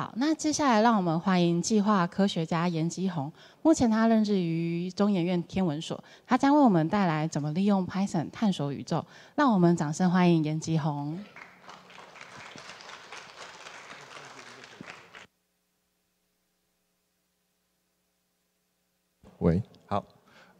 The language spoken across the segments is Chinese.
好，那接下来让我们欢迎计划科学家严吉宏。目前他任职于中研院天文所，他将为我们带来怎么利用 Python 探索宇宙。让我们掌声欢迎严吉宏。喂，好，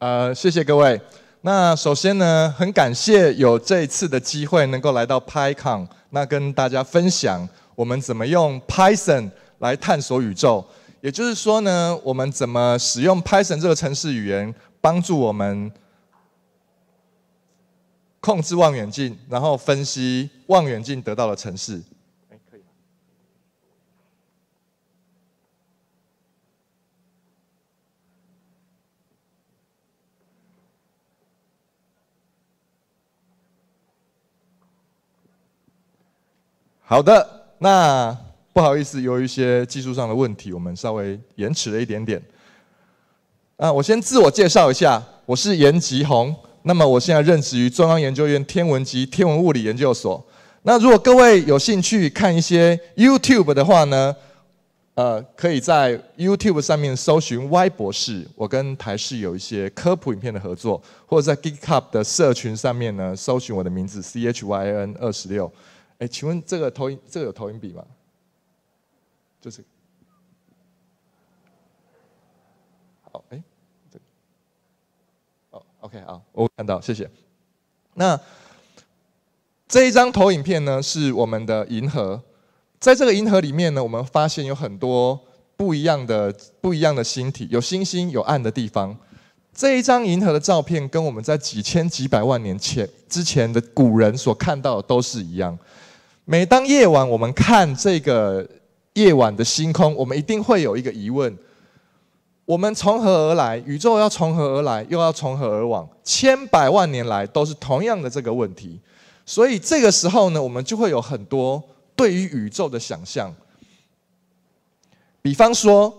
呃，谢谢各位。那首先呢，很感谢有这一次的机会能够来到 PyCon，那跟大家分享。我们怎么用 Python 来探索宇宙？也就是说呢，我们怎么使用 Python 这个城市语言帮助我们控制望远镜，然后分析望远镜得到的城市？好的。那不好意思，由于一些技术上的问题，我们稍微延迟了一点点。啊，我先自我介绍一下，我是严吉宏。那么我现在任职于中央研究院天文及天文物理研究所。那如果各位有兴趣看一些 YouTube 的话呢，呃，可以在 YouTube 上面搜寻 Y 博士。我跟台视有一些科普影片的合作，或者在 g i e k u p 的社群上面呢，搜寻我的名字 C H Y N 二十六。哎，请问这个投影，这个有投影笔吗？就是，好，哎，这个，哦，OK，好，我看到，谢谢。那这一张投影片呢，是我们的银河。在这个银河里面呢，我们发现有很多不一样的、不一样的星体，有星星，有暗的地方。这一张银河的照片，跟我们在几千几百万年前之前的古人所看到的都是一样。每当夜晚，我们看这个夜晚的星空，我们一定会有一个疑问：我们从何而来？宇宙要从何而来？又要从何而往？千百万年来都是同样的这个问题。所以这个时候呢，我们就会有很多对于宇宙的想象。比方说，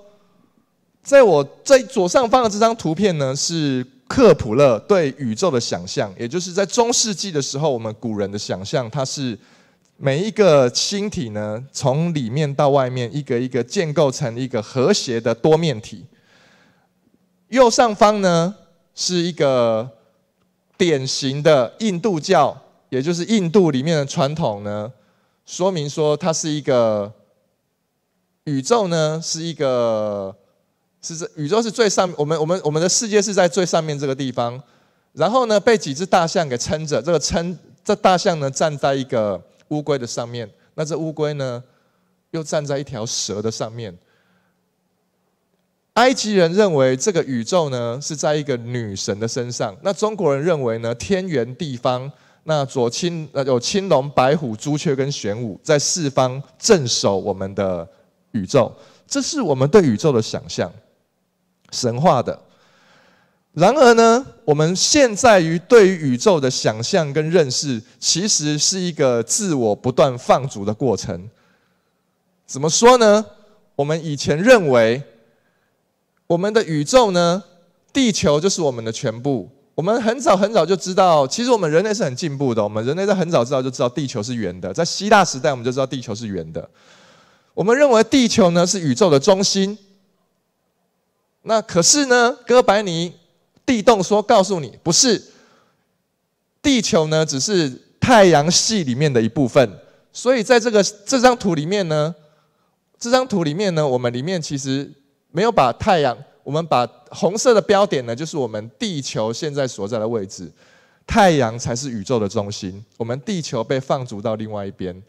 在我在左上方的这张图片呢，是克普勒对宇宙的想象，也就是在中世纪的时候，我们古人的想象，它是。每一个星体呢，从里面到外面，一个一个建构成一个和谐的多面体。右上方呢，是一个典型的印度教，也就是印度里面的传统呢，说明说它是一个宇宙呢，是一个是这宇宙是最上，我们我们我们的世界是在最上面这个地方，然后呢，被几只大象给撑着，这个撑这大象呢，站在一个。乌龟的上面，那这乌龟呢，又站在一条蛇的上面。埃及人认为这个宇宙呢是在一个女神的身上。那中国人认为呢，天圆地方，那左青有青龙、白虎、朱雀跟玄武在四方镇守我们的宇宙。这是我们对宇宙的想象，神话的。然而呢，我们现在于对于宇宙的想象跟认识，其实是一个自我不断放逐的过程。怎么说呢？我们以前认为，我们的宇宙呢，地球就是我们的全部。我们很早很早就知道，其实我们人类是很进步的。我们人类在很早知道就知道地球是圆的，在希腊时代我们就知道地球是圆的。我们认为地球呢是宇宙的中心。那可是呢，哥白尼。地动说：“告诉你，不是地球呢，只是太阳系里面的一部分。所以，在这个这张图里面呢，这张图里面呢，我们里面其实没有把太阳。我们把红色的标点呢，就是我们地球现在所在的位置。太阳才是宇宙的中心。我们地球被放逐到另外一边。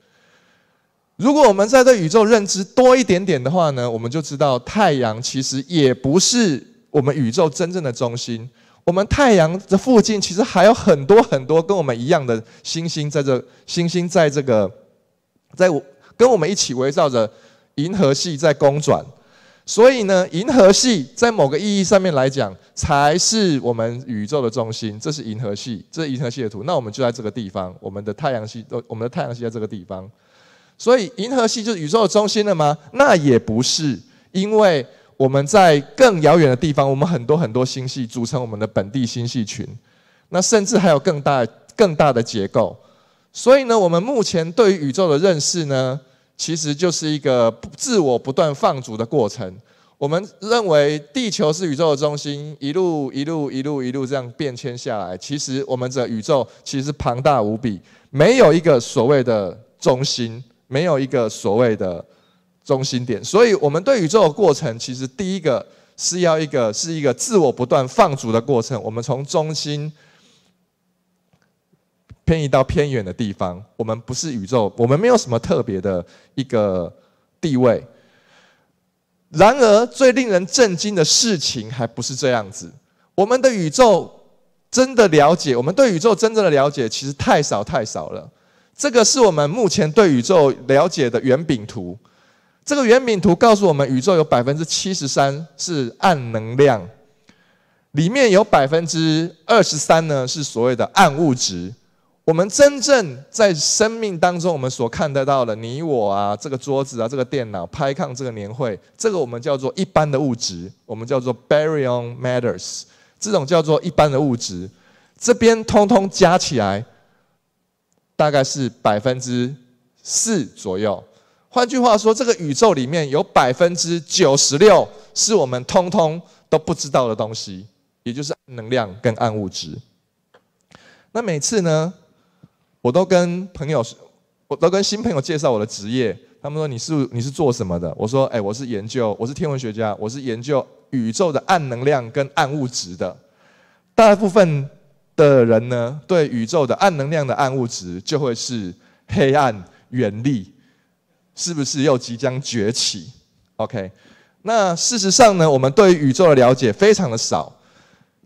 如果我们在对宇宙认知多一点点的话呢，我们就知道太阳其实也不是。”我们宇宙真正的中心，我们太阳的附近其实还有很多很多跟我们一样的星星，在这星星在这个，在我跟我们一起围绕着银河系在公转，所以呢，银河系在某个意义上面来讲才是我们宇宙的中心。这是银河系，这是银河系的图。那我们就在这个地方，我们的太阳系我们的太阳系在这个地方，所以银河系就是宇宙的中心了吗？那也不是，因为。我们在更遥远的地方，我们很多很多星系组成我们的本地星系群，那甚至还有更大更大的结构。所以呢，我们目前对于宇宙的认识呢，其实就是一个自我不断放逐的过程。我们认为地球是宇宙的中心，一路一路一路一路这样变迁下来。其实我们这宇宙其实庞大无比，没有一个所谓的中心，没有一个所谓的。中心点，所以我们对宇宙的过程，其实第一个是要一个是一个自我不断放逐的过程。我们从中心偏移到偏远的地方，我们不是宇宙，我们没有什么特别的一个地位。然而，最令人震惊的事情还不是这样子。我们的宇宙真的了解，我们对宇宙真正的了解，其实太少太少了。这个是我们目前对宇宙了解的圆饼图。这个圆饼图告诉我们，宇宙有百分之七十三是暗能量，里面有百分之二十三呢是所谓的暗物质。我们真正在生命当中，我们所看得到的你我啊，这个桌子啊，这个电脑拍看这个年会，这个我们叫做一般的物质，我们叫做 baryon matters，这种叫做一般的物质，这边通通加起来大概是百分之四左右。换句话说，这个宇宙里面有百分之九十六是我们通通都不知道的东西，也就是能量跟暗物质。那每次呢，我都跟朋友，我都跟新朋友介绍我的职业。他们说：“你是你是做什么的？”我说：“哎，我是研究，我是天文学家，我是研究宇宙的暗能量跟暗物质的。”大部分的人呢，对宇宙的暗能量的暗物质，就会是黑暗原力。是不是又即将崛起？OK，那事实上呢，我们对宇宙的了解非常的少，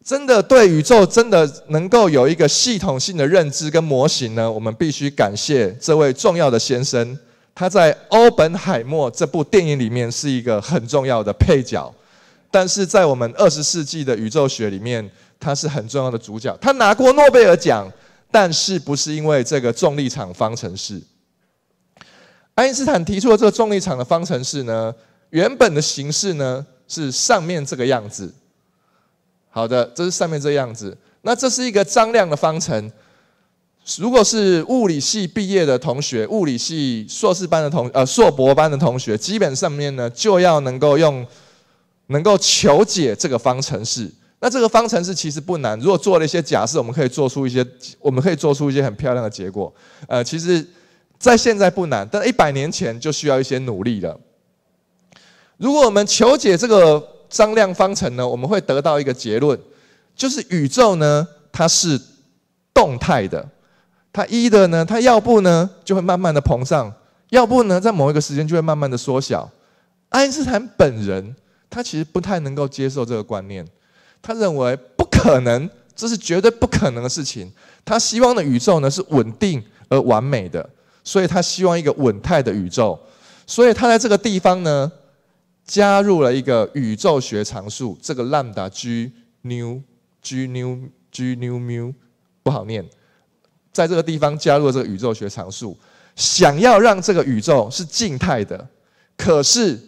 真的对宇宙真的能够有一个系统性的认知跟模型呢？我们必须感谢这位重要的先生，他在《欧本海默》这部电影里面是一个很重要的配角，但是在我们二十世纪的宇宙学里面，他是很重要的主角。他拿过诺贝尔奖，但是不是因为这个重力场方程式。爱因斯坦提出的这个重力场的方程式呢，原本的形式呢是上面这个样子。好的，这是上面这样子。那这是一个张量的方程。如果是物理系毕业的同学，物理系硕士班的同呃硕博班的同学，基本上面呢就要能够用，能够求解这个方程式。那这个方程式其实不难，如果做了一些假设，我们可以做出一些我们可以做出一些很漂亮的结果。呃，其实。在现在不难，但一百年前就需要一些努力了。如果我们求解这个张量方程呢，我们会得到一个结论，就是宇宙呢它是动态的，它一的呢，它要不呢就会慢慢的膨胀，要不呢在某一个时间就会慢慢的缩小。爱因斯坦本人他其实不太能够接受这个观念，他认为不可能，这是绝对不可能的事情。他希望的宇宙呢是稳定而完美的。所以他希望一个稳态的宇宙，所以他在这个地方呢，加入了一个宇宙学常数，这个 lambda g new g new g mu 不好念，在这个地方加入这个宇宙学常数，想要让这个宇宙是静态的，可是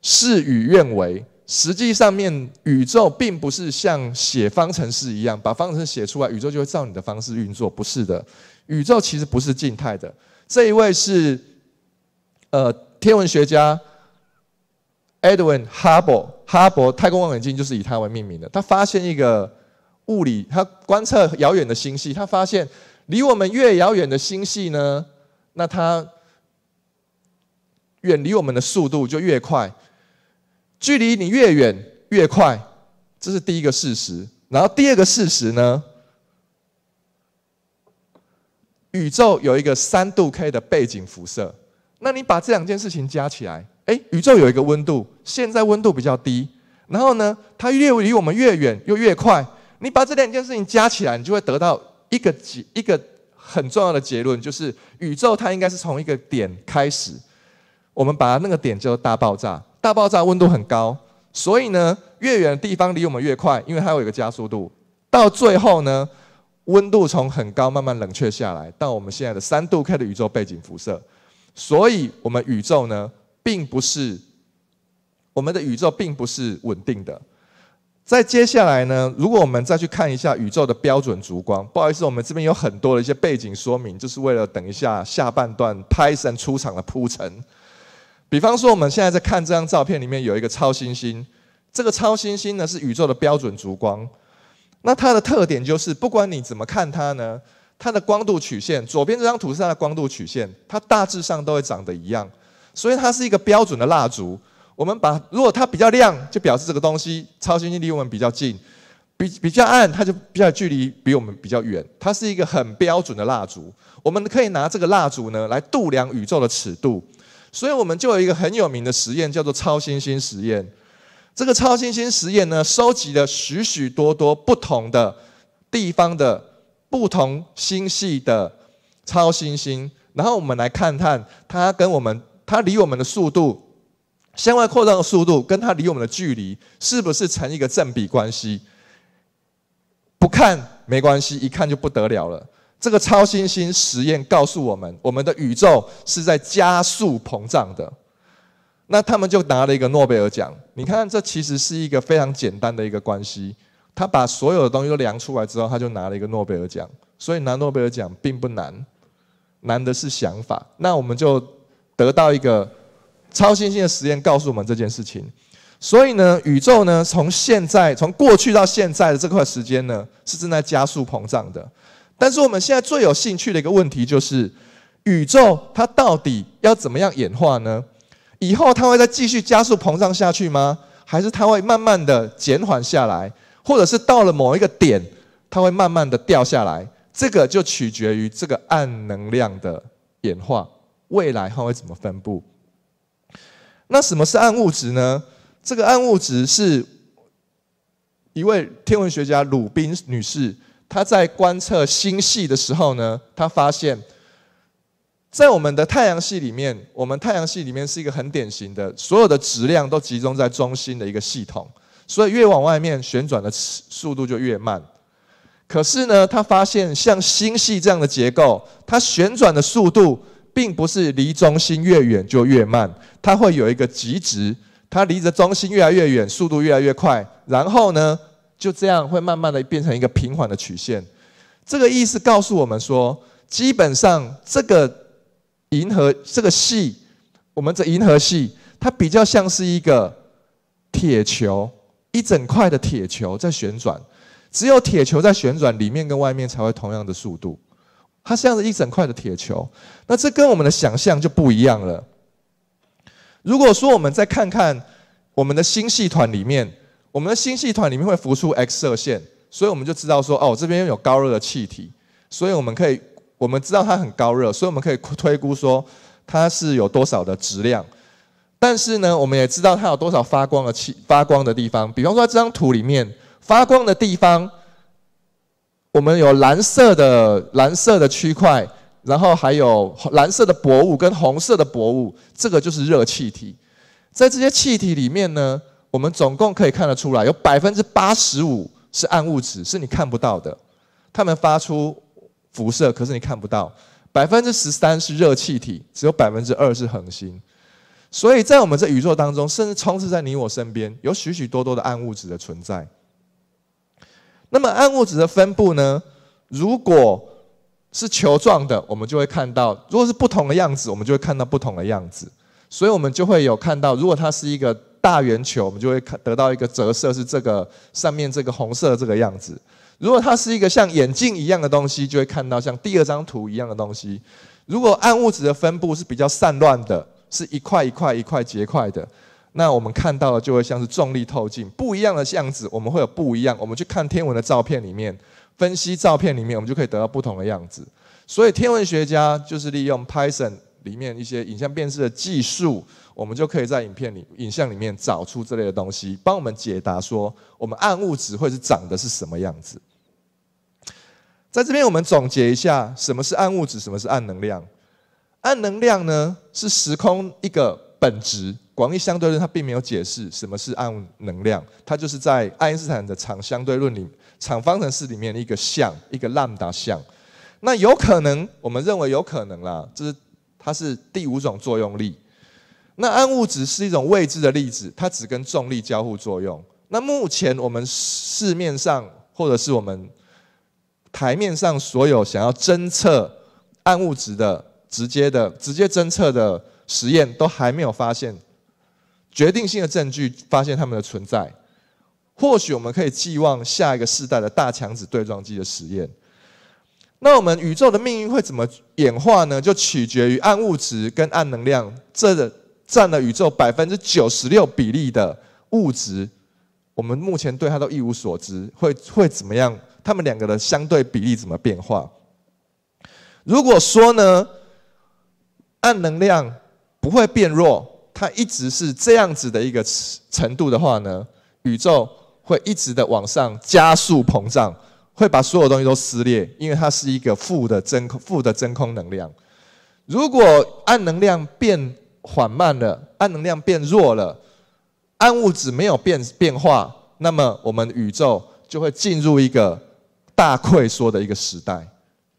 事与愿违，实际上面宇宙并不是像写方程式一样，把方程式写出来，宇宙就会照你的方式运作，不是的。宇宙其实不是静态的。这一位是，呃，天文学家 Edwin Hubble，哈勃太空望远镜就是以他为命名的。他发现一个物理，他观测遥远的星系，他发现离我们越遥远的星系呢，那它远离我们的速度就越快，距离你越远越快，这是第一个事实。然后第二个事实呢？宇宙有一个三度 K 的背景辐射，那你把这两件事情加起来，哎，宇宙有一个温度，现在温度比较低，然后呢，它越离我们越远又越快，你把这两件事情加起来，你就会得到一个结，一个很重要的结论，就是宇宙它应该是从一个点开始，我们把那个点叫做大爆炸，大爆炸温度很高，所以呢，越远的地方离我们越快，因为它有一个加速度，到最后呢。温度从很高慢慢冷却下来，到我们现在的三度 K 的宇宙背景辐射，所以我们宇宙呢，并不是我们的宇宙并不是稳定的。在接下来呢，如果我们再去看一下宇宙的标准烛光，不好意思，我们这边有很多的一些背景说明，就是为了等一下下半段 Python 出场的铺陈。比方说，我们现在在看这张照片里面有一个超新星，这个超新星呢是宇宙的标准烛光。那它的特点就是，不管你怎么看它呢，它的光度曲线，左边这张图是它的光度曲线，它大致上都会长得一样，所以它是一个标准的蜡烛。我们把如果它比较亮，就表示这个东西超新星离我们比较近；比比较暗，它就比较距离比我们比较远。它是一个很标准的蜡烛，我们可以拿这个蜡烛呢来度量宇宙的尺度。所以我们就有一个很有名的实验，叫做超新星实验。这个超新星实验呢，收集了许许多多不同的地方的不同星系的超新星，然后我们来看看它跟我们它离我们的速度向外扩张的速度，跟它离我们的距离是不是成一个正比关系？不看没关系，一看就不得了了。这个超新星实验告诉我们，我们的宇宙是在加速膨胀的。那他们就拿了一个诺贝尔奖。你看，这其实是一个非常简单的一个关系。他把所有的东西都量出来之后，他就拿了一个诺贝尔奖。所以拿诺贝尔奖并不难，难的是想法。那我们就得到一个超新星的实验告诉我们这件事情。所以呢，宇宙呢，从现在从过去到现在的这块时间呢，是正在加速膨胀的。但是我们现在最有兴趣的一个问题就是，宇宙它到底要怎么样演化呢？以后它会再继续加速膨胀下去吗？还是它会慢慢的减缓下来？或者是到了某一个点，它会慢慢的掉下来？这个就取决于这个暗能量的演化，未来它会怎么分布？那什么是暗物质呢？这个暗物质是一位天文学家鲁宾女士，她在观测星系的时候呢，她发现。在我们的太阳系里面，我们太阳系里面是一个很典型的，所有的质量都集中在中心的一个系统，所以越往外面旋转的速度就越慢。可是呢，他发现像星系这样的结构，它旋转的速度并不是离中心越远就越慢，它会有一个极值，它离着中心越来越远，速度越来越快，然后呢，就这样会慢慢的变成一个平缓的曲线。这个意思告诉我们说，基本上这个。银河这个系，我们这银河系，它比较像是一个铁球，一整块的铁球在旋转，只有铁球在旋转，里面跟外面才会同样的速度。它像是一整块的铁球，那这跟我们的想象就不一样了。如果说我们再看看我们的星系团里面，我们的星系团里面会浮出 X 射线，所以我们就知道说，哦，这边拥有高热的气体，所以我们可以。我们知道它很高热，所以我们可以推估说它是有多少的质量。但是呢，我们也知道它有多少发光的气、发光的地方。比方说，在这张图里面，发光的地方，我们有蓝色的蓝色的区块，然后还有红色的薄雾跟红色的薄雾，这个就是热气体。在这些气体里面呢，我们总共可以看得出来，有百分之八十五是暗物质，是你看不到的。它们发出。辐射，可是你看不到。百分之十三是热气体，只有百分之二是恒星。所以在我们这宇宙当中，甚至充斥在你我身边，有许许多多的暗物质的存在。那么暗物质的分布呢？如果是球状的，我们就会看到；如果是不同的样子，我们就会看到不同的样子。所以，我们就会有看到，如果它是一个大圆球，我们就会看得到一个折射是这个上面这个红色这个样子。如果它是一个像眼镜一样的东西，就会看到像第二张图一样的东西。如果暗物质的分布是比较散乱的，是一块一块一块结块的，那我们看到的就会像是重力透镜不一样的样子。我们会有不一样。我们去看天文的照片里面，分析照片里面，我们就可以得到不同的样子。所以天文学家就是利用 Python 里面一些影像辨识的技术，我们就可以在影片里、影像里面找出这类的东西，帮我们解答说我们暗物质会是长的是什么样子。在这边，我们总结一下，什么是暗物质，什么是暗能量？暗能量呢，是时空一个本质。广义相对论它并没有解释什么是暗能量，它就是在爱因斯坦的场相对论里场方程式里面的一个像，一个 Lambda 项。那有可能，我们认为有可能啦，这是它是第五种作用力。那暗物质是一种未知的粒子，它只跟重力交互作用。那目前我们市面上或者是我们。台面上所有想要侦测暗物质的直接的直接侦测的实验，都还没有发现决定性的证据，发现它们的存在。或许我们可以寄望下一个世代的大强子对撞机的实验。那我们宇宙的命运会怎么演化呢？就取决于暗物质跟暗能量，这占了宇宙百分之九十六比例的物质，我们目前对它都一无所知，会会怎么样？它们两个的相对比例怎么变化？如果说呢，暗能量不会变弱，它一直是这样子的一个程度的话呢，宇宙会一直的往上加速膨胀，会把所有东西都撕裂，因为它是一个负的真空、负的真空能量。如果暗能量变缓慢了，暗能量变弱了，暗物质没有变变化，那么我们宇宙就会进入一个。大溃缩的一个时代，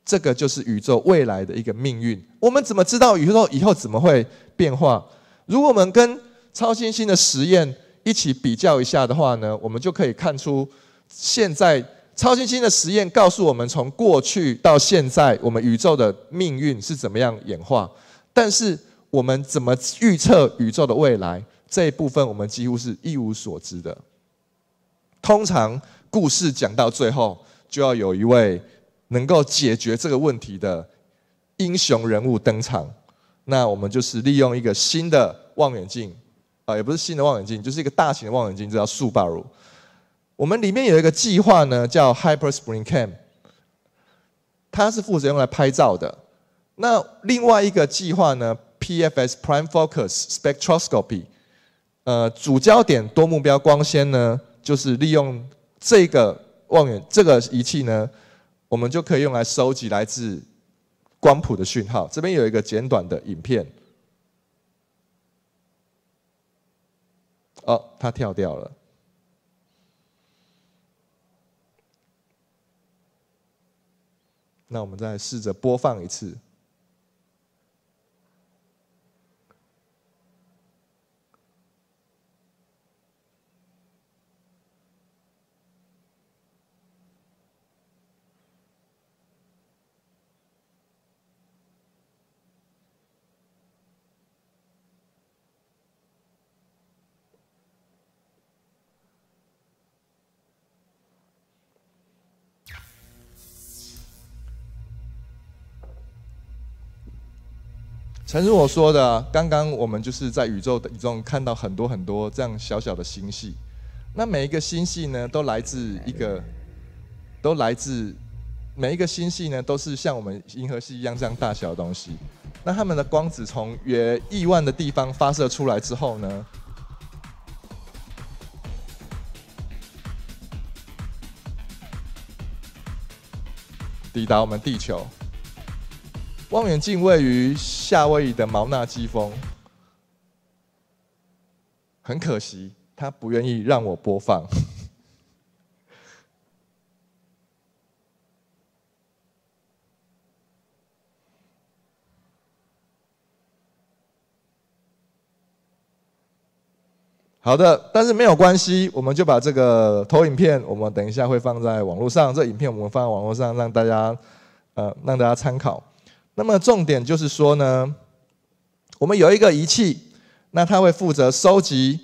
这个就是宇宙未来的一个命运。我们怎么知道宇宙以后怎么会变化？如果我们跟超新星的实验一起比较一下的话呢，我们就可以看出，现在超新星的实验告诉我们，从过去到现在，我们宇宙的命运是怎么样演化。但是，我们怎么预测宇宙的未来？这一部分我们几乎是一无所知的。通常故事讲到最后。就要有一位能够解决这个问题的英雄人物登场。那我们就是利用一个新的望远镜，啊，也不是新的望远镜，就是一个大型的望远镜，叫速巴鲁。我们里面有一个计划呢，叫 Hyper Spring Cam，它是负责用来拍照的。那另外一个计划呢，PFS Prime Focus Spectroscopy，呃，主焦点多目标光纤呢，就是利用这个。望远这个仪器呢，我们就可以用来收集来自光谱的讯号。这边有一个简短的影片，哦，它跳掉了。那我们再试着播放一次。陈如我说的，刚刚我们就是在宇宙宇宙看到很多很多这样小小的星系，那每一个星系呢，都来自一个，都来自每一个星系呢，都是像我们银河系一样这样大小的东西，那他们的光子从约亿万的地方发射出来之后呢，抵达我们地球。望远镜位于夏威夷的毛纳基峰。很可惜，他不愿意让我播放。好的，但是没有关系，我们就把这个投影片，我们等一下会放在网络上。这影片我们放在网络上，让大家呃让大家参考。那么重点就是说呢，我们有一个仪器，那它会负责收集。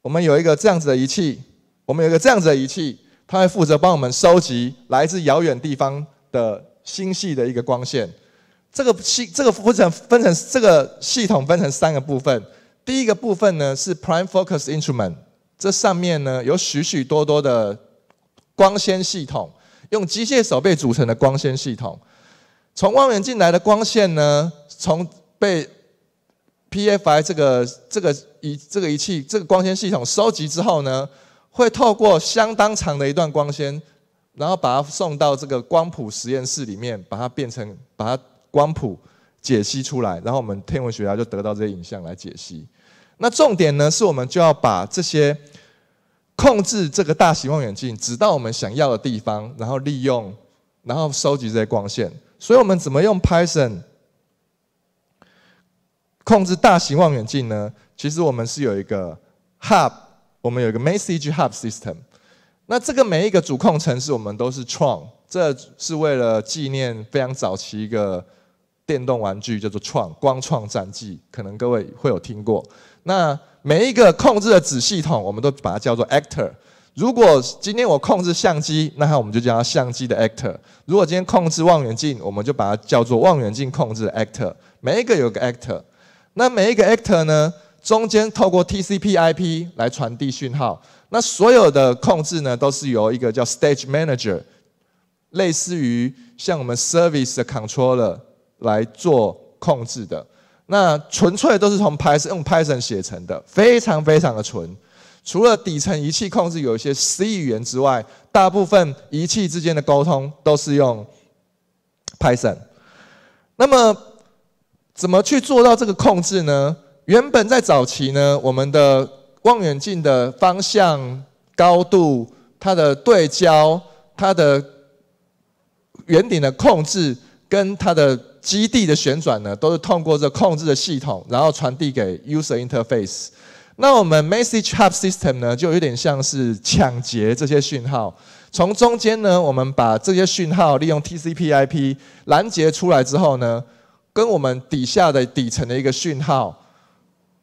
我们有一个这样子的仪器，我们有一个这样子的仪器，它会负责帮我们收集来自遥远地方的星系的一个光线。这个系这个分成分成这个系统分成三个部分。第一个部分呢是 Prime Focus Instrument，这上面呢有许许多多的光纤系统，用机械手背组成的光纤系统。从望远镜来的光线呢？从被 PFI 这个这个仪这个仪器这个光纤系统收集之后呢，会透过相当长的一段光纤，然后把它送到这个光谱实验室里面，把它变成把它光谱解析出来，然后我们天文学家就得到这些影像来解析。那重点呢，是我们就要把这些控制这个大型望远镜，指到我们想要的地方，然后利用，然后收集这些光线。所以，我们怎么用 Python 控制大型望远镜呢？其实，我们是有一个 Hub，我们有一个 Message Hub System。那这个每一个主控程式，我们都是创，r o n 这是为了纪念非常早期一个电动玩具叫做创光创战记，可能各位会有听过。那每一个控制的子系统，我们都把它叫做 Actor。如果今天我控制相机，那我们就叫它相机的 actor。如果今天控制望远镜，我们就把它叫做望远镜控制 actor。每一个有个 actor，那每一个 actor 呢，中间透过 TCP/IP 来传递讯号。那所有的控制呢，都是由一个叫 Stage Manager，类似于像我们 Service 的 Controller 来做控制的。那纯粹都是从 Python 用 Python 写成的，非常非常的纯。除了底层仪器控制有一些 C 语言之外，大部分仪器之间的沟通都是用 Python。那么，怎么去做到这个控制呢？原本在早期呢，我们的望远镜的方向、高度、它的对焦、它的圆顶的控制，跟它的基地的旋转呢，都是通过这控制的系统，然后传递给 User Interface。那我们 Message Hub System 呢，就有点像是抢劫这些讯号。从中间呢，我们把这些讯号利用 TCP/IP 拦截出来之后呢，跟我们底下的底层的一个讯号，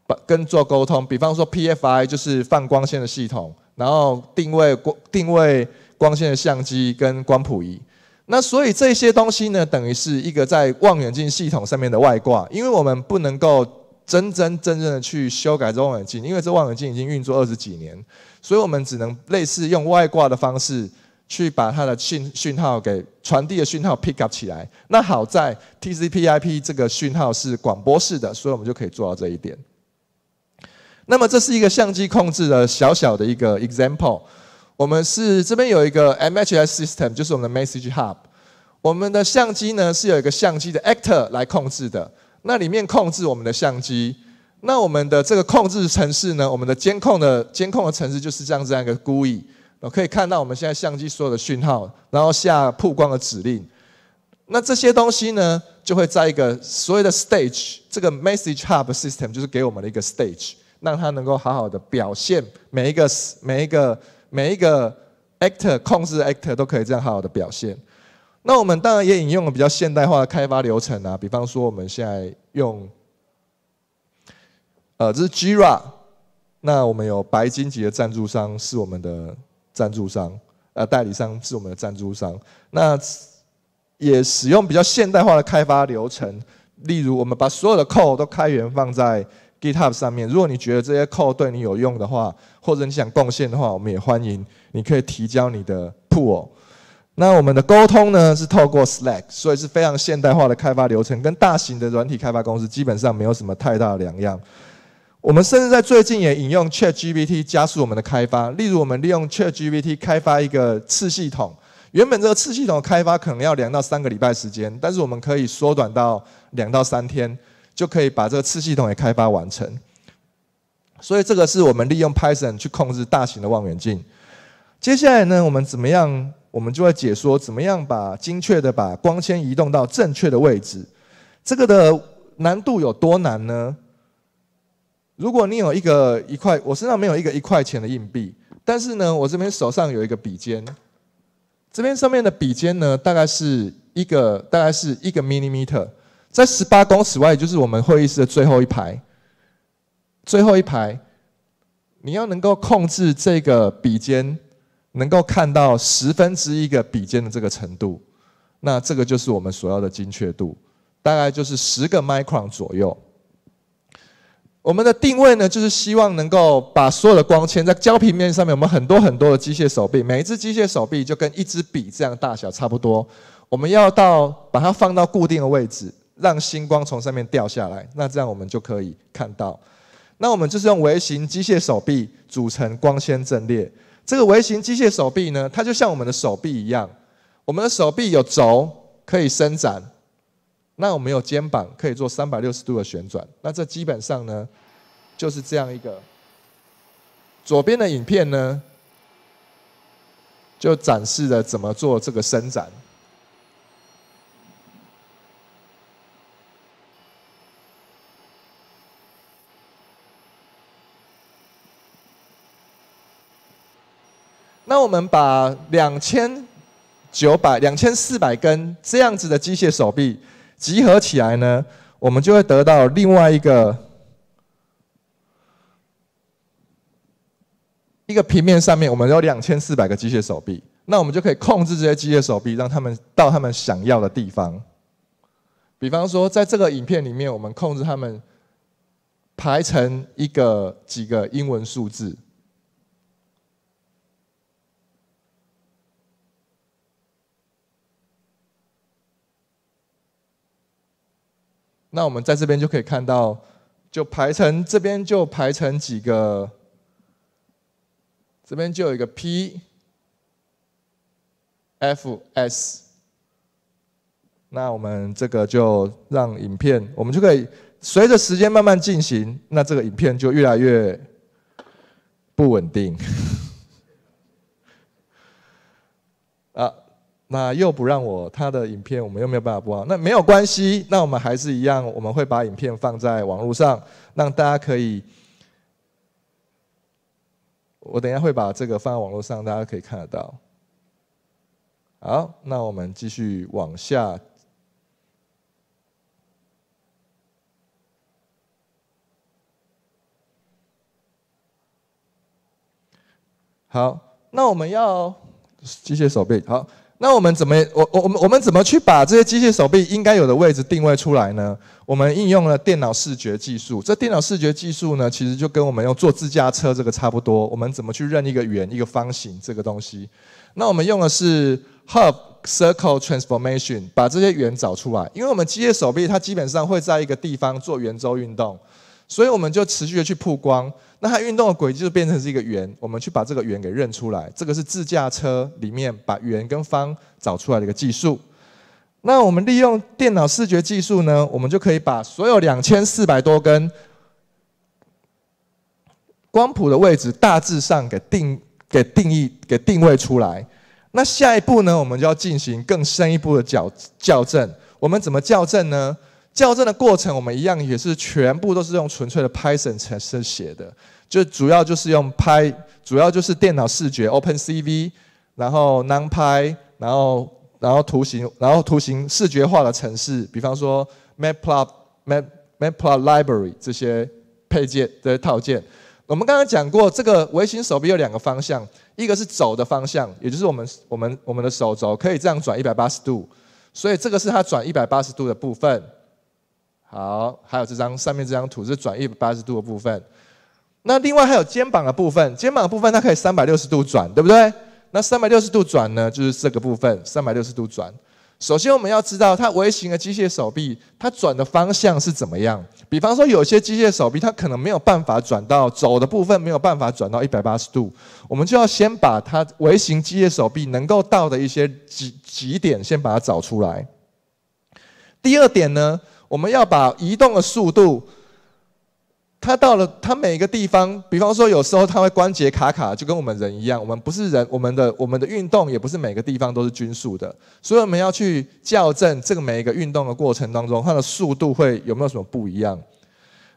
把跟做沟通。比方说 PFI 就是放光线的系统，然后定位光定位光线的相机跟光谱仪。那所以这些东西呢，等于是一个在望远镜系统上面的外挂，因为我们不能够。真真正正的去修改这望远镜，因为这望远镜已经运作二十几年，所以我们只能类似用外挂的方式去把它的讯讯号给传递的讯号 pick up 起来。那好在 TCP/IP 这个讯号是广播式的，所以我们就可以做到这一点。那么这是一个相机控制的小小的一个 example。我们是这边有一个 MHS system，就是我们的 Message Hub。我们的相机呢是有一个相机的 Actor 来控制的。那里面控制我们的相机，那我们的这个控制程式呢？我们的监控的监控的程式就是这样这样一个 GUI，可以看到我们现在相机所有的讯号，然后下曝光的指令。那这些东西呢，就会在一个所有的 stage，这个 message hub system 就是给我们的一个 stage，让它能够好好的表现每一个每一个每一个 actor 控制 actor 都可以这样好好的表现。那我们当然也引用了比较现代化的开发流程啊，比方说我们现在用，呃，这是 Gira，那我们有白金级的赞助商是我们的赞助商，呃，代理商是我们的赞助商，那也使用比较现代化的开发流程，例如我们把所有的 code 都开源放在 GitHub 上面，如果你觉得这些 code 对你有用的话，或者你想贡献的话，我们也欢迎，你可以提交你的 p o o l 那我们的沟通呢是透过 Slack，所以是非常现代化的开发流程，跟大型的软体开发公司基本上没有什么太大两样。我们甚至在最近也引用 Chat GPT 加速我们的开发，例如我们利用 Chat GPT 开发一个次系统，原本这个次系统开发可能要两到三个礼拜时间，但是我们可以缩短到两到三天，就可以把这个次系统也开发完成。所以这个是我们利用 Python 去控制大型的望远镜。接下来呢，我们怎么样？我们就会解说怎么样把精确的把光纤移动到正确的位置。这个的难度有多难呢？如果你有一个一块，我身上没有一个一块钱的硬币，但是呢，我这边手上有一个笔尖，这边上面的笔尖呢，大概是一个大概是一个 millimeter，在十八公尺外，就是我们会议室的最后一排，最后一排，你要能够控制这个笔尖。能够看到十分之一个笔尖的这个程度，那这个就是我们所要的精确度，大概就是十个 micron 左右。我们的定位呢，就是希望能够把所有的光纤在胶皮面上面，我们很多很多的机械手臂，每一只机械手臂就跟一支笔这样大小差不多。我们要到把它放到固定的位置，让星光从上面掉下来，那这样我们就可以看到。那我们就是用微型机械手臂组成光纤阵列。这个微型机械手臂呢，它就像我们的手臂一样，我们的手臂有轴可以伸展，那我们有肩膀可以做三百六十度的旋转，那这基本上呢，就是这样一个。左边的影片呢，就展示了怎么做这个伸展。那我们把两千九百、两千四百根这样子的机械手臂集合起来呢，我们就会得到另外一个一个平面上面，我们有两千四百个机械手臂。那我们就可以控制这些机械手臂，让他们到他们想要的地方。比方说，在这个影片里面，我们控制他们排成一个几个英文数字。那我们在这边就可以看到，就排成这边就排成几个，这边就有一个 P、F、S。那我们这个就让影片，我们就可以随着时间慢慢进行，那这个影片就越来越不稳定。那又不让我他的影片，我们又没有办法播放。那没有关系，那我们还是一样，我们会把影片放在网络上，让大家可以。我等一下会把这个放在网络上，大家可以看得到。好，那我们继续往下。好，那我们要机械手臂。好。那我们怎么我我我们我们怎么去把这些机械手臂应该有的位置定位出来呢？我们应用了电脑视觉技术。这电脑视觉技术呢，其实就跟我们用坐自驾车这个差不多。我们怎么去认一个圆、一个方形这个东西？那我们用的是 Hub Circle Transformation，把这些圆找出来。因为我们机械手臂它基本上会在一个地方做圆周运动。所以我们就持续的去曝光，那它运动的轨迹就变成是一个圆，我们去把这个圆给认出来，这个是自驾车里面把圆跟方找出来的一个技术。那我们利用电脑视觉技术呢，我们就可以把所有两千四百多根光谱的位置大致上给定、给定义、给定位出来。那下一步呢，我们就要进行更深一步的校校正。我们怎么校正呢？校正的过程，我们一样也是全部都是用纯粹的 Python 程式写的，就主要就是用 Py，主要就是电脑视觉 OpenCV，然后 NumPy，然后然后图形，然后图形视觉化的程式，比方说 m a t p l o t b Matplotlib Library 这些配件、这些套件。我们刚刚讲过，这个微型手臂有两个方向，一个是走的方向，也就是我们我们我们的手肘可以这样转一百八十度，所以这个是它转一百八十度的部分。好，还有这张上面这张图是转一百八十度的部分。那另外还有肩膀的部分，肩膀的部分它可以三百六十度转，对不对？那三百六十度转呢，就是这个部分三百六十度转。首先我们要知道它微型的机械手臂它转的方向是怎么样。比方说，有些机械手臂它可能没有办法转到肘的部分，没有办法转到一百八十度。我们就要先把它微型机械手臂能够到的一些极极点，先把它找出来。第二点呢？我们要把移动的速度，它到了它每一个地方，比方说有时候它会关节卡卡，就跟我们人一样，我们不是人，我们的我们的运动也不是每个地方都是均速的，所以我们要去校正这个每一个运动的过程当中，它的速度会有没有什么不一样？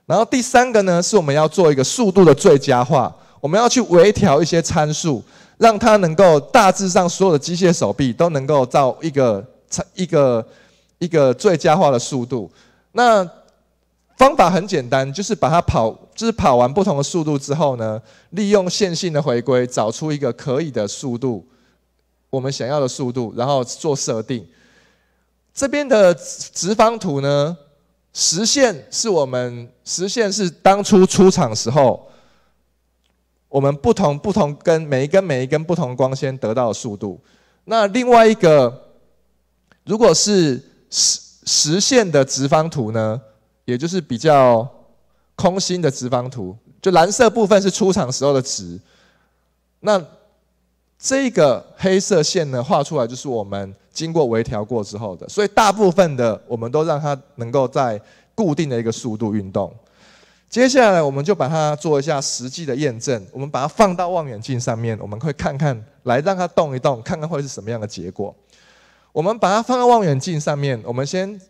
然后第三个呢，是我们要做一个速度的最佳化，我们要去微调一些参数，让它能够大致上所有的机械手臂都能够造一个成一个。一个最佳化的速度，那方法很简单，就是把它跑，就是跑完不同的速度之后呢，利用线性的回归找出一个可以的速度，我们想要的速度，然后做设定。这边的直方图呢，实线是我们实线是当初出厂时候，我们不同不同跟每一根每一根不同光纤得到的速度。那另外一个，如果是实实线的直方图呢，也就是比较空心的直方图，就蓝色部分是出厂时候的值。那这个黑色线呢，画出来就是我们经过微调过之后的。所以大部分的我们都让它能够在固定的一个速度运动。接下来我们就把它做一下实际的验证。我们把它放到望远镜上面，我们会看看，来让它动一动，看看会是什么样的结果。我们把它放在望远镜上面。我们先，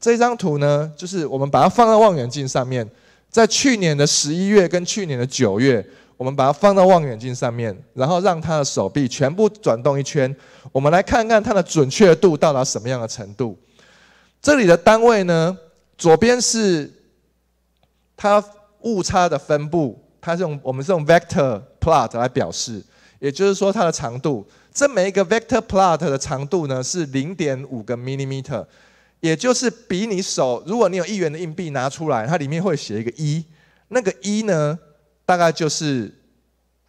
这张图呢，就是我们把它放在望远镜上面，在去年的十一月跟去年的九月，我们把它放到望远镜上面，然后让它的手臂全部转动一圈，我们来看看它的准确度到达什么样的程度。这里的单位呢，左边是它误差的分布，它是用我们是用 vector plot 来表示，也就是说它的长度。这每一个 vector plot 的长度呢，是零点五个 millimeter，也就是比你手，如果你有一元的硬币拿出来，它里面会写一个一，那个一呢，大概就是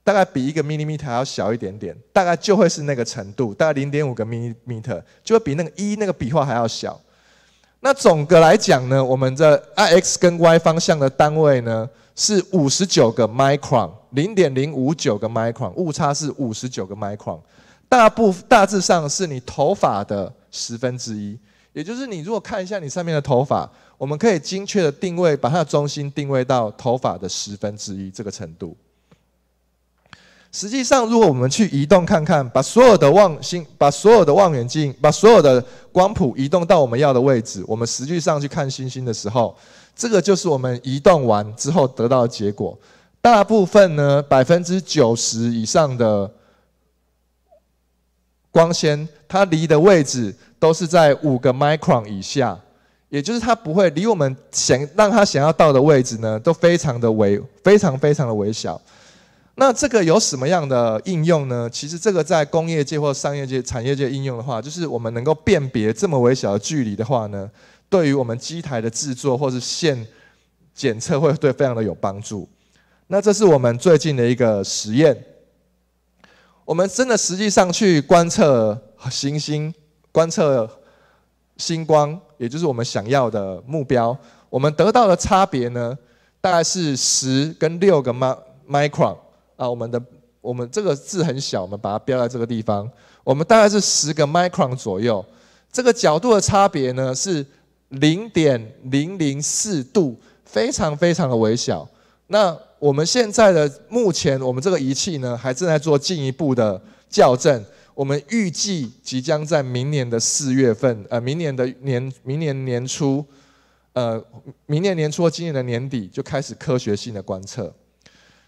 大概比一个 millimeter 要小一点点，大概就会是那个程度，大概零点五个 millimeter 就会比那个一那个笔画还要小。那总的来讲呢，我们的 i x 跟 y 方向的单位呢是五十九个 m i c r o n 零点零五九个 m i c r o n 误差是五十九个 m i c r o n 大部大致上是你头发的十分之一，也就是你如果看一下你上面的头发，我们可以精确的定位，把它的中心定位到头发的十分之一这个程度。实际上，如果我们去移动看看，把所有的望星、把所有的望远镜、把所有的光谱移动到我们要的位置，我们实际上去看星星的时候，这个就是我们移动完之后得到的结果。大部分呢，百分之九十以上的。光纤它离的位置都是在五个 micron 以下，也就是它不会离我们想让它想要到的位置呢，都非常的微，非常非常的微小。那这个有什么样的应用呢？其实这个在工业界或商业界、产业界应用的话，就是我们能够辨别这么微小的距离的话呢，对于我们机台的制作或是线检测，会对非常的有帮助。那这是我们最近的一个实验。我们真的实际上去观测行星、观测星光，也就是我们想要的目标。我们得到的差别呢，大概是十跟六个 micron 啊。我们的我们这个字很小，我们把它标在这个地方。我们大概是十个 micron 左右。这个角度的差别呢，是零点零零四度，非常非常的微小。那我们现在的目前，我们这个仪器呢，还正在做进一步的校正。我们预计即将在明年的四月份，呃，明年的年，明年年初，呃，明年年初，今年的年底就开始科学性的观测。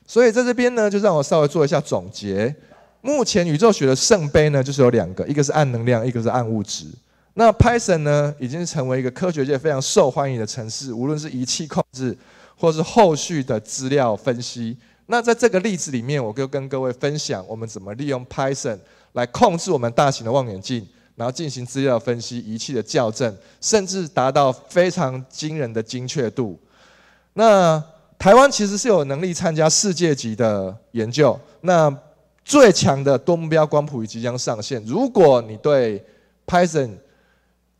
所以在这边呢，就让我稍微做一下总结。目前宇宙学的圣杯呢，就是有两个，一个是暗能量，一个是暗物质。那派森呢，已经成为一个科学界非常受欢迎的城市，无论是仪器控制。或是后续的资料分析。那在这个例子里面，我就跟各位分享我们怎么利用 Python 来控制我们大型的望远镜，然后进行资料分析、仪器的校正，甚至达到非常惊人的精确度。那台湾其实是有能力参加世界级的研究。那最强的多目标光谱仪即将上线。如果你对 Python，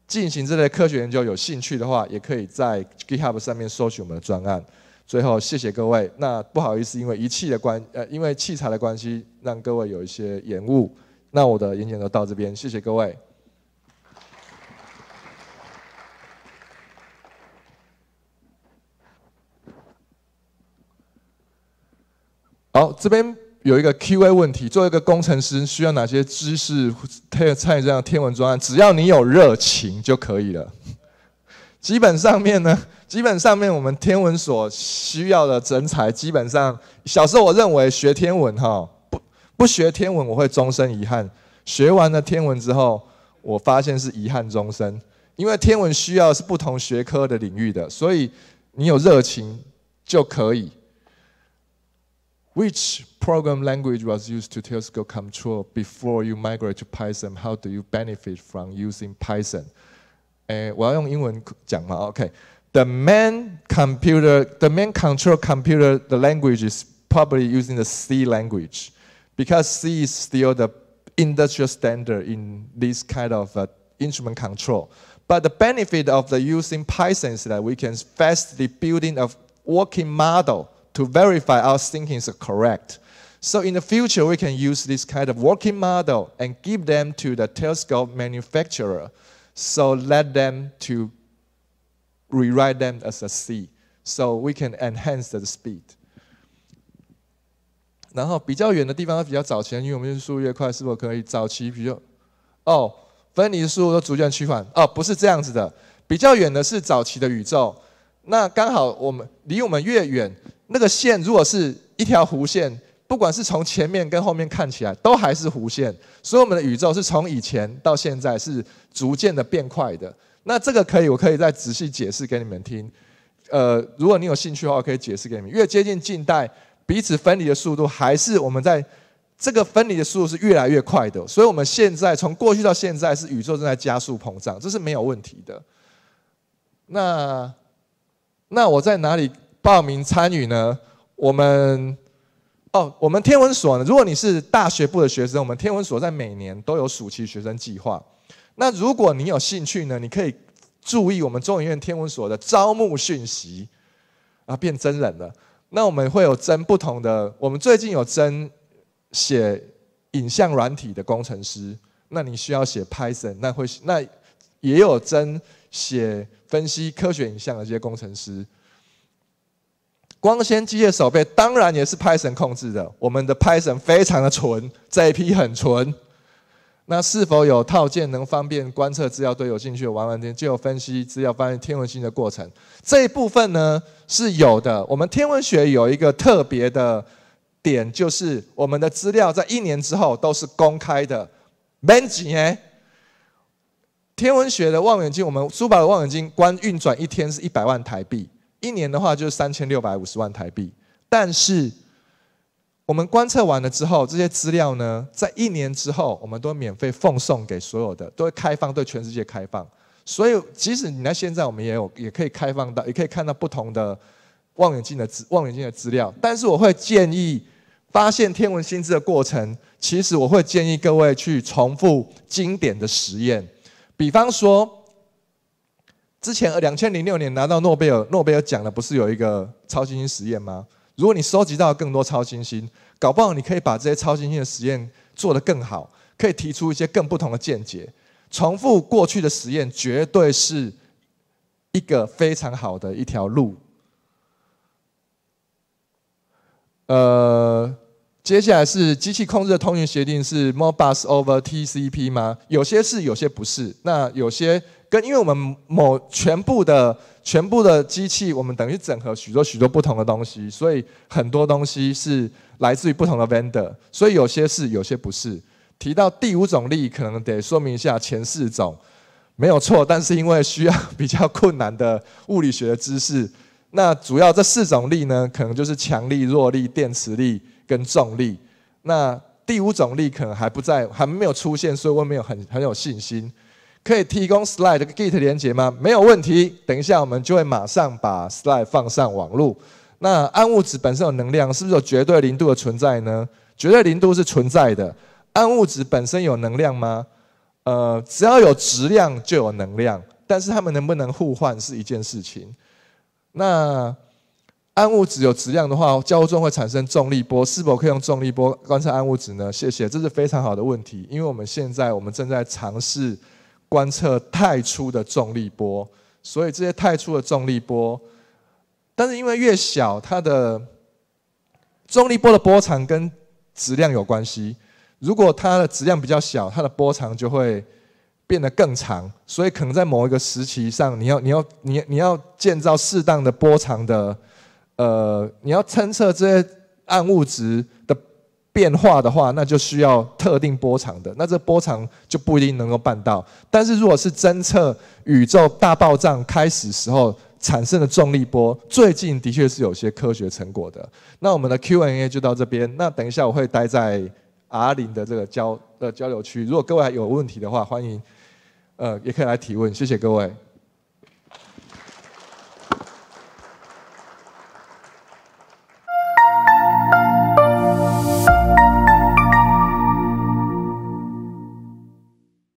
进行这类科学研究有兴趣的话，也可以在 GitHub 上面搜取我们的专案。最后，谢谢各位。那不好意思，因为仪器的关呃，因为器材的关系，让各位有一些延误。那我的演讲就到这边，谢谢各位。好，这边。有一个 Q&A 问题，做一个工程师需要哪些知识？要参与这样天文专案，只要你有热情就可以了。基本上面呢，基本上面我们天文所需要的人才，基本上小时候我认为学天文哈，不不学天文我会终身遗憾。学完了天文之后，我发现是遗憾终身，因为天文需要是不同学科的领域的，所以你有热情就可以。Which program language was used to telescope control before you migrate to Python? How do you benefit from using Python? 诶、呃，我要用英文讲嘛，OK。The eh, okay. main computer, the main control computer, the language is probably using the C language, because C is still the industrial standard in this kind of uh, instrument control. But the benefit of the using Python is that we can fastly building a working model to verify our thinking is correct. So in the future, we can use this kind of working model and give them to the telescope manufacturer. So let them to rewrite them as a C. So we can enhance the speed. 然后比较远的地方比较早前，因为我们运输越快，是否可以早期比较？哦，分离数都逐渐趋缓。哦，不是这样子的，比较远的是早期的宇宙。那刚好我们离我们越远，那个线如果是一条弧线，不管是从前面跟后面看起来，都还是弧线。所以我们的宇宙是从以前到现在是逐渐的变快的。那这个可以，我可以再仔细解释给你们听。呃，如果你有兴趣的话，可以解释给你们。越接近近代，彼此分离的速度还是我们在这个分离的速度是越来越快的。所以我们现在从过去到现在是宇宙正在加速膨胀，这是没有问题的。那那我在哪里？报名参与呢？我们哦，我们天文所呢？如果你是大学部的学生，我们天文所在每年都有暑期学生计划。那如果你有兴趣呢，你可以注意我们中研院天文所的招募讯息。啊，变真人了。那我们会有征不同的，我们最近有征写影像软体的工程师。那你需要写 Python，那会那也有征写分析科学影像的这些工程师。光纤机械手背当然也是 Python 控制的，我们的 Python 非常的纯，这一批很纯。那是否有套件能方便观测资料？对有兴趣玩玩天，就有分析资料、发现天文星的过程这一部分呢？是有的。我们天文学有一个特别的点，就是我们的资料在一年之后都是公开的。每几呢？天文学的望远镜，我们苏宝的望远镜，光运转一天是一百万台币。一年的话就是三千六百五十万台币，但是我们观测完了之后，这些资料呢，在一年之后，我们都免费奉送给所有的，都会开放对全世界开放。所以，即使你在现在，我们也有也可以开放到，也可以看到不同的望远镜的资望远镜的资料。但是，我会建议发现天文新知的过程，其实我会建议各位去重复经典的实验，比方说。之前两千零六年拿到诺贝尔诺贝尔奖的不是有一个超新星实验吗？如果你收集到更多超新星，搞不好你可以把这些超新星的实验做得更好，可以提出一些更不同的见解。重复过去的实验绝对是一个非常好的一条路。呃，接下来是机器控制的通讯协定是 m o b u s over TCP 吗？有些是，有些不是。那有些。跟因为我们某全部的全部的机器，我们等于整合许多许多不同的东西，所以很多东西是来自于不同的 vendor，所以有些是，有些不是。提到第五种力，可能得说明一下前四种没有错，但是因为需要比较困难的物理学的知识，那主要这四种力呢，可能就是强力、弱力、电磁力跟重力。那第五种力可能还不在，还没有出现，所以我没有很很有信心。可以提供 slide 的 Git 连接吗？没有问题，等一下我们就会马上把 slide 放上网络。那暗物质本身有能量，是不是有绝对零度的存在呢？绝对零度是存在的。暗物质本身有能量吗？呃，只要有质量就有能量，但是它们能不能互换是一件事情。那暗物质有质量的话，交互中会产生重力波，是否可以用重力波观测暗物质呢？谢谢，这是非常好的问题，因为我们现在我们正在尝试。观测太初的重力波，所以这些太初的重力波，但是因为越小，它的重力波的波长跟质量有关系。如果它的质量比较小，它的波长就会变得更长。所以可能在某一个时期上，你要你要你你要建造适当的波长的，呃，你要侦测这些暗物质。变化的话，那就需要特定波长的，那这波长就不一定能够办到。但是如果是侦测宇宙大爆炸开始时候产生的重力波，最近的确是有些科学成果的。那我们的 Q&A 就到这边，那等一下我会待在阿林的这个交呃交流区，如果各位有问题的话，欢迎呃也可以来提问，谢谢各位。